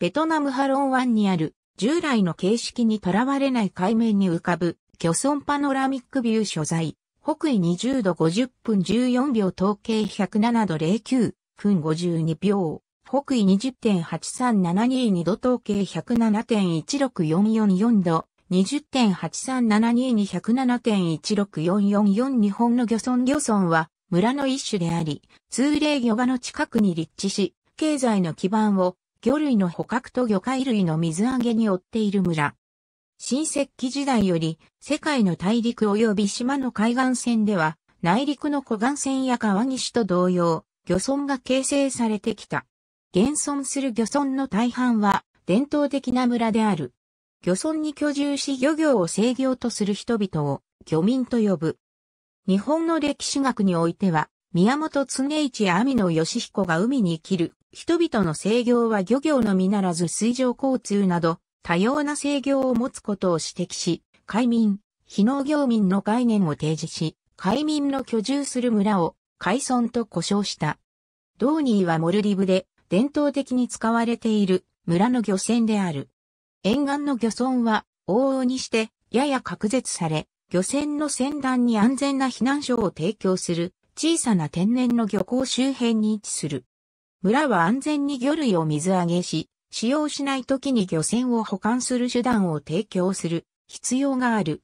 ベトナムハロン湾にある従来の形式にとらわれない海面に浮かぶ漁村パノラミックビュー所在。北緯20度50分14秒統計107度09分52秒。北緯20.83722度統計107.16444度。20.8372207.16444日本の漁村漁村は村の一種であり、通例漁場の近くに立地し、経済の基盤を魚類の捕獲と魚介類の水揚げに追っている村。新石器時代より世界の大陸及び島の海岸線では内陸の湖岸線や川岸と同様、漁村が形成されてきた。現存する漁村の大半は伝統的な村である。漁村に居住し漁業を制御とする人々を漁民と呼ぶ。日本の歴史学においては、宮本常一や網野義彦が海に生きる人々の制御は漁業のみならず水上交通など多様な制御を持つことを指摘し、海民、非農業民の概念を提示し、海民の居住する村を海村と呼称した。ドーニーはモルディブで伝統的に使われている村の漁船である。沿岸の漁村は往々にしてやや隔絶され、漁船の船団に安全な避難所を提供する小さな天然の漁港周辺に位置する。村は安全に魚類を水揚げし、使用しない時に漁船を保管する手段を提供する必要がある。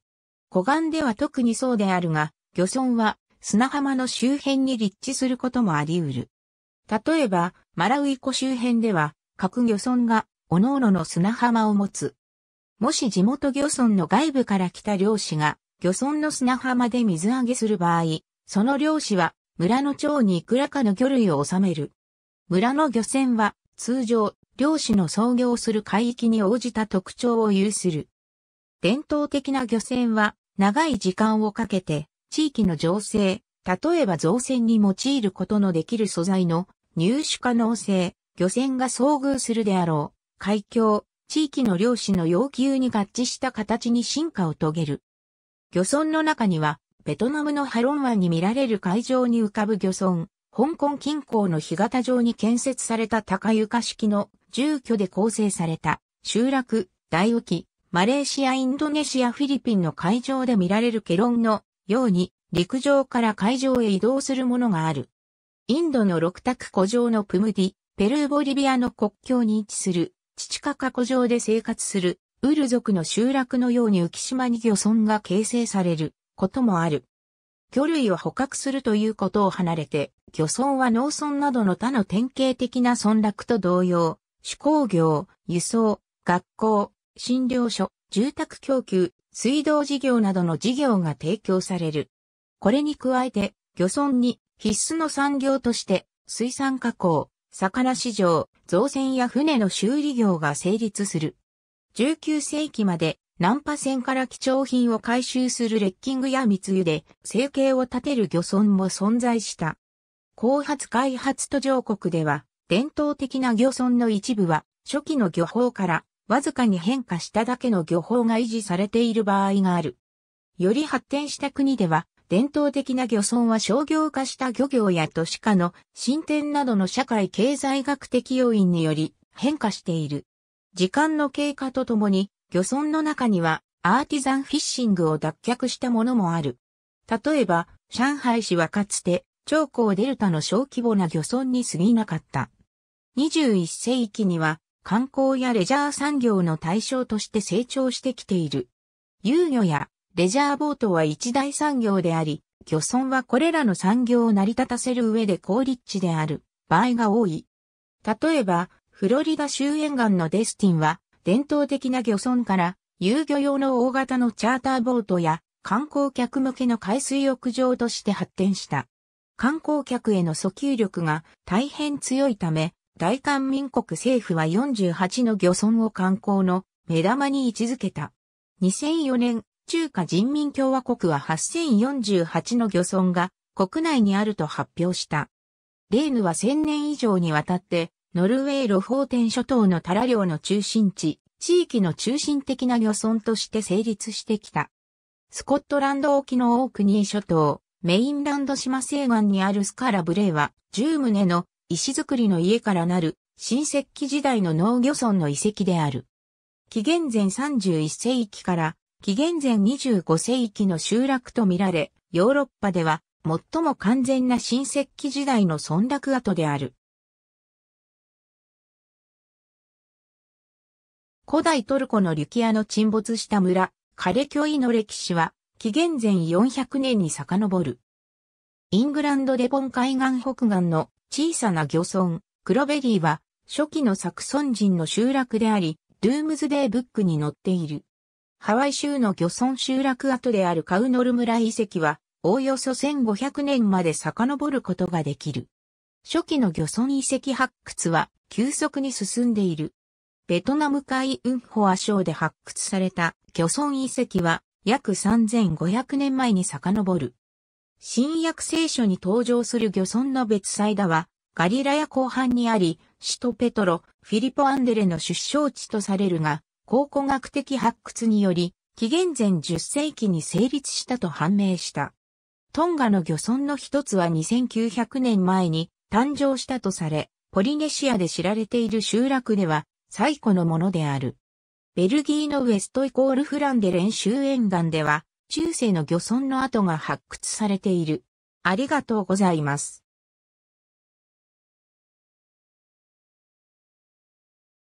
湖岸では特にそうであるが、漁村は砂浜の周辺に立地することもあり得る。例えば、マラウイ湖周辺では、各漁村が、各々の砂浜を持つ。もし地元漁村の外部から来た漁師が、漁村の砂浜で水揚げする場合、その漁師は、村の町にいくらかの魚類を収める。村の漁船は通常、漁師の操業する海域に応じた特徴を有する。伝統的な漁船は長い時間をかけて地域の情勢、例えば造船に用いることのできる素材の入手可能性、漁船が遭遇するであろう、海峡、地域の漁師の要求に合致した形に進化を遂げる。漁村の中には、ベトナムのハロン湾に見られる海上に浮かぶ漁村、香港近郊の干潟上に建設された高床式の住居で構成された集落、大沖、マレーシア、インドネシア、フィリピンの海上で見られるケロンのように陸上から海上へ移動するものがある。インドの六卓古城のプムディ、ペルーボリビアの国境に位置するチチカカ古城で生活するウル族の集落のように浮島に漁村が形成されることもある。魚類を捕獲するということを離れて、漁村は農村などの他の典型的な村落と同様、手工業、輸送、学校、診療所、住宅供給、水道事業などの事業が提供される。これに加えて、漁村に必須の産業として、水産加工、魚市場、造船や船の修理業が成立する。19世紀までン波船から貴重品を回収するレッキングや密輸で生計を立てる漁村も存在した。後発開発途上国では、伝統的な漁村の一部は、初期の漁法から、わずかに変化しただけの漁法が維持されている場合がある。より発展した国では、伝統的な漁村は商業化した漁業や都市化の進展などの社会経済学的要因により変化している。時間の経過とともに漁村の中にはアーティザンフィッシングを脱却したものもある。例えば、上海市はかつて、長江デルタの小規模な漁村に過ぎなかった。21世紀には、観光やレジャー産業の対象として成長してきている。遊漁やレジャーボートは一大産業であり、漁村はこれらの産業を成り立たせる上で高立地である場合が多い。例えば、フロリダ州沿岸のデスティンは伝統的な漁村から、遊漁用の大型のチャーターボートや観光客向けの海水浴場として発展した。観光客への訴求力が大変強いため、大韓民国政府は48の漁村を観光の目玉に位置づけた。2004年、中華人民共和国は8048の漁村が国内にあると発表した。レーヌは1000年以上にわたってノルウェーロフォーテン諸島のタラ領の中心地、地域の中心的な漁村として成立してきた。スコットランド沖のオークニー諸島、メインランド島西岸にあるスカラブレーは、10棟の石造りの家からなる、新石器時代の農漁村の遺跡である。紀元前31世紀から紀元前25世紀の集落とみられ、ヨーロッパでは最も完全な新石器時代の村落跡である。古代トルコのリュキアの沈没した村、カレキョイの歴史は、紀元前400年に遡る。イングランドデボン海岸北岸の小さな漁村、クロベリーは、初期のサクソン人の集落であり、ルームズデーブックに載っている。ハワイ州の漁村集落跡であるカウノル村遺跡は、おおよそ1500年まで遡ることができる。初期の漁村遺跡発掘は急速に進んでいる。ベトナム海運ホア省で発掘された漁村遺跡は約3500年前に遡る。新約聖書に登場する漁村の別祭だは、ガリラヤ後半にあり、首都ペトロ、フィリポ・アンデレの出生地とされるが、考古学的発掘により、紀元前10世紀に成立したと判明した。トンガの漁村の一つは2900年前に誕生したとされ、ポリネシアで知られている集落では、最古のものである。ベルギーのウエストイコールフランデ練習沿岸では、中世の漁村の跡が発掘されている。ありがとうございます。